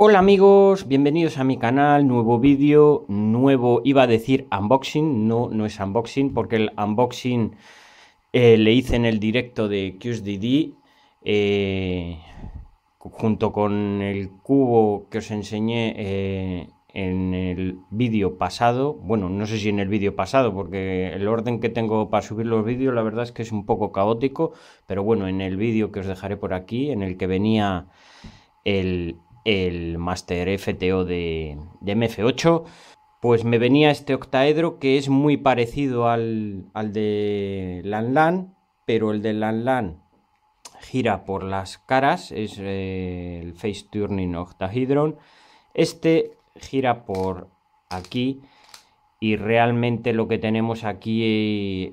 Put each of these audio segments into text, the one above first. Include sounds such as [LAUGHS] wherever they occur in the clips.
Hola amigos, bienvenidos a mi canal, nuevo vídeo, nuevo, iba a decir unboxing, no, no es unboxing porque el unboxing eh, le hice en el directo de QSDD eh, junto con el cubo que os enseñé eh, en el vídeo pasado, bueno, no sé si en el vídeo pasado porque el orden que tengo para subir los vídeos la verdad es que es un poco caótico, pero bueno, en el vídeo que os dejaré por aquí, en el que venía el el Master FTO de, MF8, pues me venía este octaedro que es muy parecido al, al de Lanlan, pero el de Lanlan gira por las caras, es eh, el Face Turning Octahedron. Este gira por aquí y realmente lo que tenemos aquí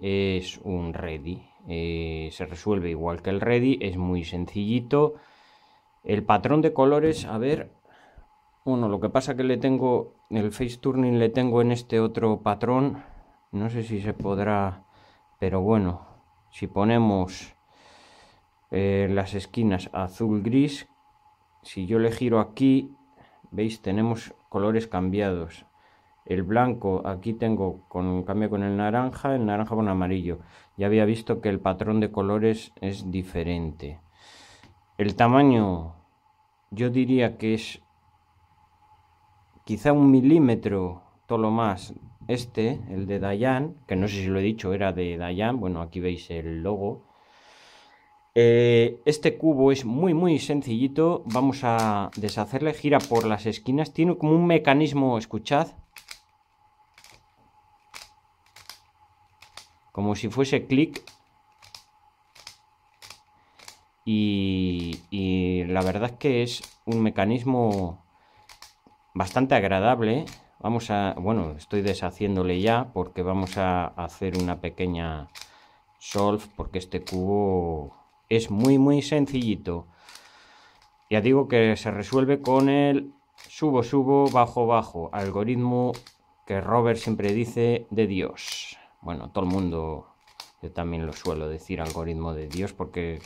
eh, es un ready. Eh, se resuelve igual que el ready, es muy sencillito. El patrón de colores, a ver, uno, lo que pasa que le tengo, el face turning le tengo en este otro patrón, no sé si se podrá, pero bueno, si ponemos eh, las esquinas azul-gris, si yo le giro aquí, veis, tenemos colores cambiados. El blanco aquí tengo con cambio con el naranja, el naranja con amarillo. Ya había visto que el patrón de colores es diferente. El tamaño yo diría que es quizá un milímetro, todo lo más, este, el de Dayan, que no sé si lo he dicho, era de Dayan, bueno, aquí veis el logo. Eh, este cubo es muy, muy sencillito, vamos a deshacerle, gira por las esquinas, tiene como un mecanismo, escuchad, como si fuese clic, y, la verdad es que es un mecanismo bastante agradable. Vamos a, bueno, estoy deshaciéndole ya porque vamos a hacer una pequeña solve porque este cubo es muy muy sencillito. Ya digo que se resuelve con el subo subo bajo bajo, algoritmo que Robert siempre dice de Dios. Bueno, todo el mundo, yo también lo suelo decir algoritmo de Dios porque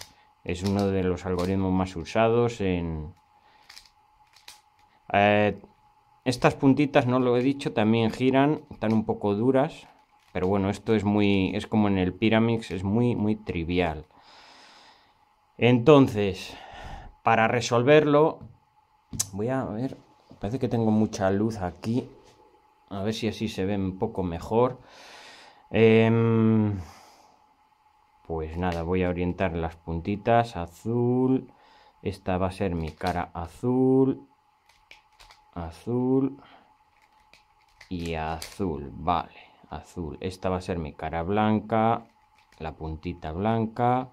es uno de los algoritmos más usados en... Eh, estas puntitas, no lo he dicho, también giran, están un poco duras, pero bueno, esto es muy, es como en el Pyramix, es muy, muy trivial. Entonces, para resolverlo, voy a ver, parece que tengo mucha luz aquí, a ver si así se ve un poco mejor. Em, pues nada, voy a orientar las puntitas azul. Esta va a ser mi cara azul, azul y azul, vale, azul. Esta va a ser mi cara blanca, la puntita blanca,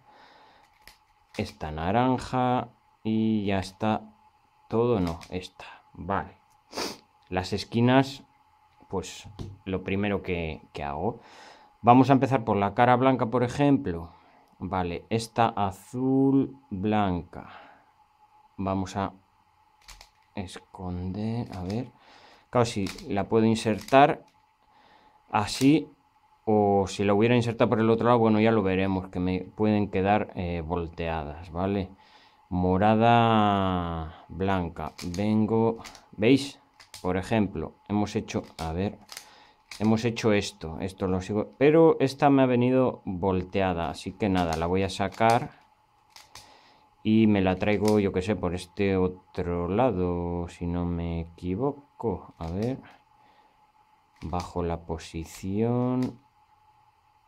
esta naranja y ya está todo, no, esta, vale. Las esquinas, pues lo primero que, que hago Vamos a empezar por la cara blanca, por ejemplo. Vale, esta azul blanca. Vamos a esconder, a ver. Claro, si la puedo insertar así o si la hubiera insertado por el otro lado, bueno, ya lo veremos, que me pueden quedar eh, volteadas, ¿vale? Morada blanca. Vengo, ¿veis? Por ejemplo, hemos hecho, a ver, hemos hecho esto, esto lo sigo, pero esta me ha venido volteada, así que nada, la voy a sacar y me la traigo, yo que sé, por este otro lado, si no me equivoco, a ver, bajo la posición,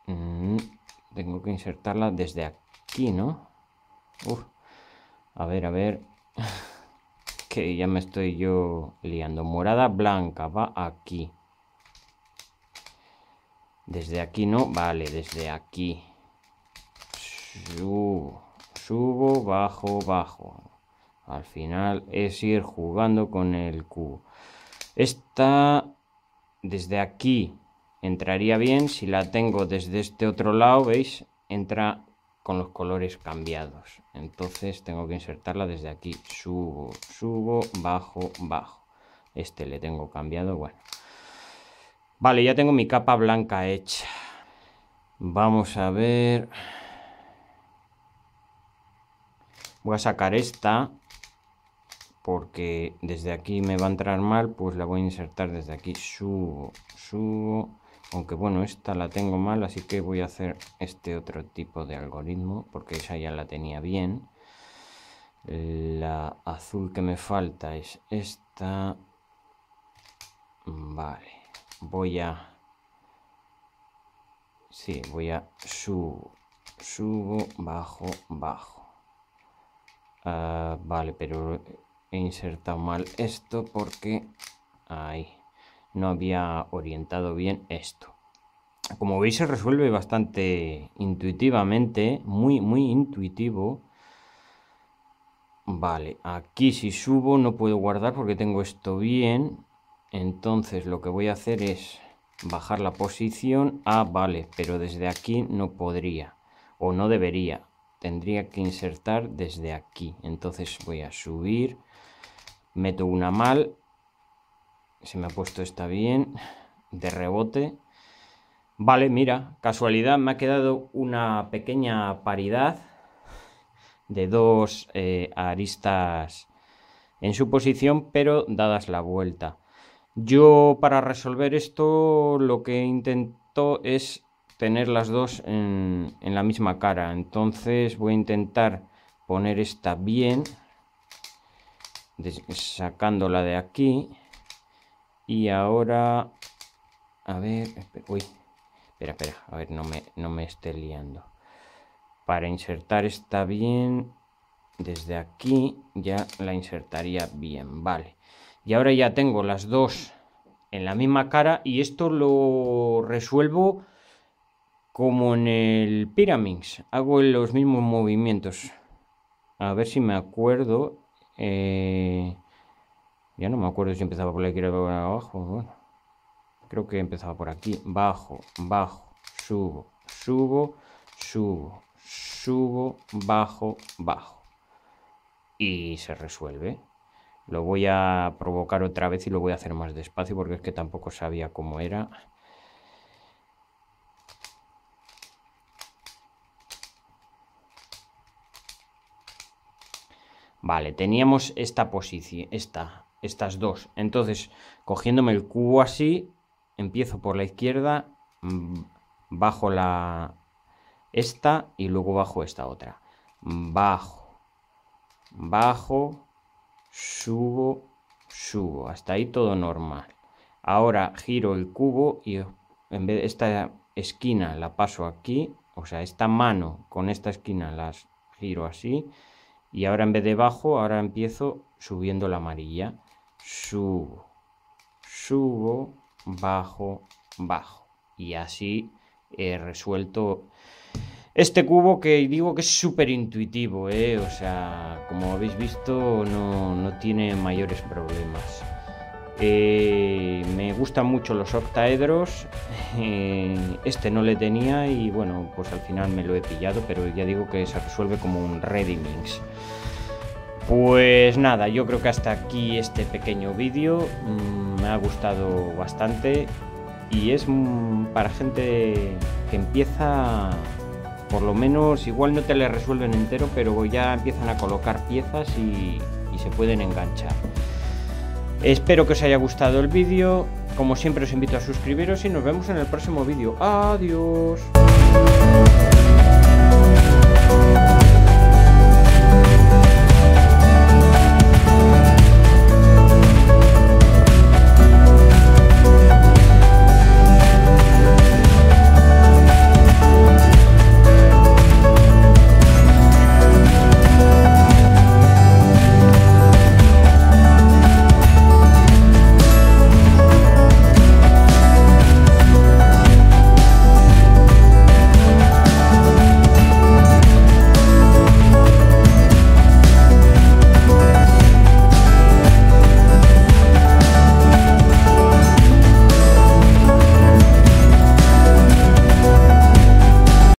mm, tengo que insertarla desde aquí, ¿no? A ver, a ver, [LAUGHS] que ya me estoy yo liando, morada blanca, va aquí. Desde aquí no, vale, desde aquí. Subo, subo, bajo, bajo. Al final es ir jugando con el cubo. Esta desde aquí entraría bien. Si la tengo desde este otro lado, ¿veis? Entra con los colores cambiados. Entonces tengo que insertarla desde aquí. Subo, subo, bajo, bajo. Este le tengo cambiado, bueno. Vale, ya tengo mi capa blanca hecha. Vamos a ver. Voy a sacar esta. Porque desde aquí me va a entrar mal. Pues la voy a insertar desde aquí. Subo, subo. Aunque bueno, esta la tengo mal. Así que voy a hacer este otro tipo de algoritmo. Porque esa ya la tenía bien. La azul que me falta es esta. Vale voy a... Sí, voy a subo, subo, bajo, bajo. Ah, vale, pero he insertado mal esto porque... Ahí. No había orientado bien esto. Como veis se resuelve bastante intuitivamente, muy, muy intuitivo. Vale, aquí si subo no puedo guardar porque tengo esto bien. Entonces lo que voy a hacer es bajar la posición. Ah, vale, pero desde aquí no podría o no debería. Tendría que insertar desde aquí. Entonces voy a subir, meto una mal. Se me ha puesto esta bien, de rebote. Vale, mira, casualidad, me ha quedado una pequeña paridad de dos eh, aristas en su posición, pero dadas la vuelta. Yo para resolver esto lo que intento es tener las dos en, la misma cara. Entonces voy a intentar poner esta bien, sacándola de aquí. Y ahora, a ver, uy, espera, espera, a ver, no me, no me esté liando. Para insertar esta bien, desde aquí ya la insertaría bien, vale y ahora ya tengo las dos en la misma cara y esto lo resuelvo como en el Pyraminx. Hago los mismos movimientos. A ver si me acuerdo. Eh, ya no me acuerdo si empezaba por aquí o por abajo. creo que empezaba por aquí. Bajo, bajo, subo, subo, subo, subo, bajo, bajo. Y se resuelve. Lo voy a provocar otra vez y lo voy a hacer más despacio porque es que tampoco sabía cómo era. Vale, teníamos esta posición, esta, estas dos. Entonces, cogiéndome el cubo así, empiezo por la izquierda, mm, bajo la esta y luego bajo esta otra. Bajo, bajo, subo, subo. Hasta ahí todo normal. Ahora giro el cubo y en vez de esta esquina la paso aquí, o sea, esta mano con esta esquina las giro así. Y ahora en vez de bajo, ahora empiezo subiendo la amarilla. Subo, subo, bajo, bajo. Y así he resuelto este cubo que digo que es súper intuitivo, ¿eh? o sea, como habéis visto no, tiene mayores problemas. Eh, me gustan mucho los octaedros, [LAUGHS] eh, este no le tenía y bueno, pues al final me lo he pillado, pero ya digo que se resuelve como un ready mix. Pues nada, yo creo que hasta aquí este pequeño vídeo, mm, me ha gustado bastante y es mm, para gente que empieza por lo menos igual no te le resuelven entero, pero ya empiezan a colocar piezas y, se pueden enganchar. Espero que os haya gustado el vídeo, como siempre os invito a suscribiros y nos vemos en el próximo vídeo. Adiós.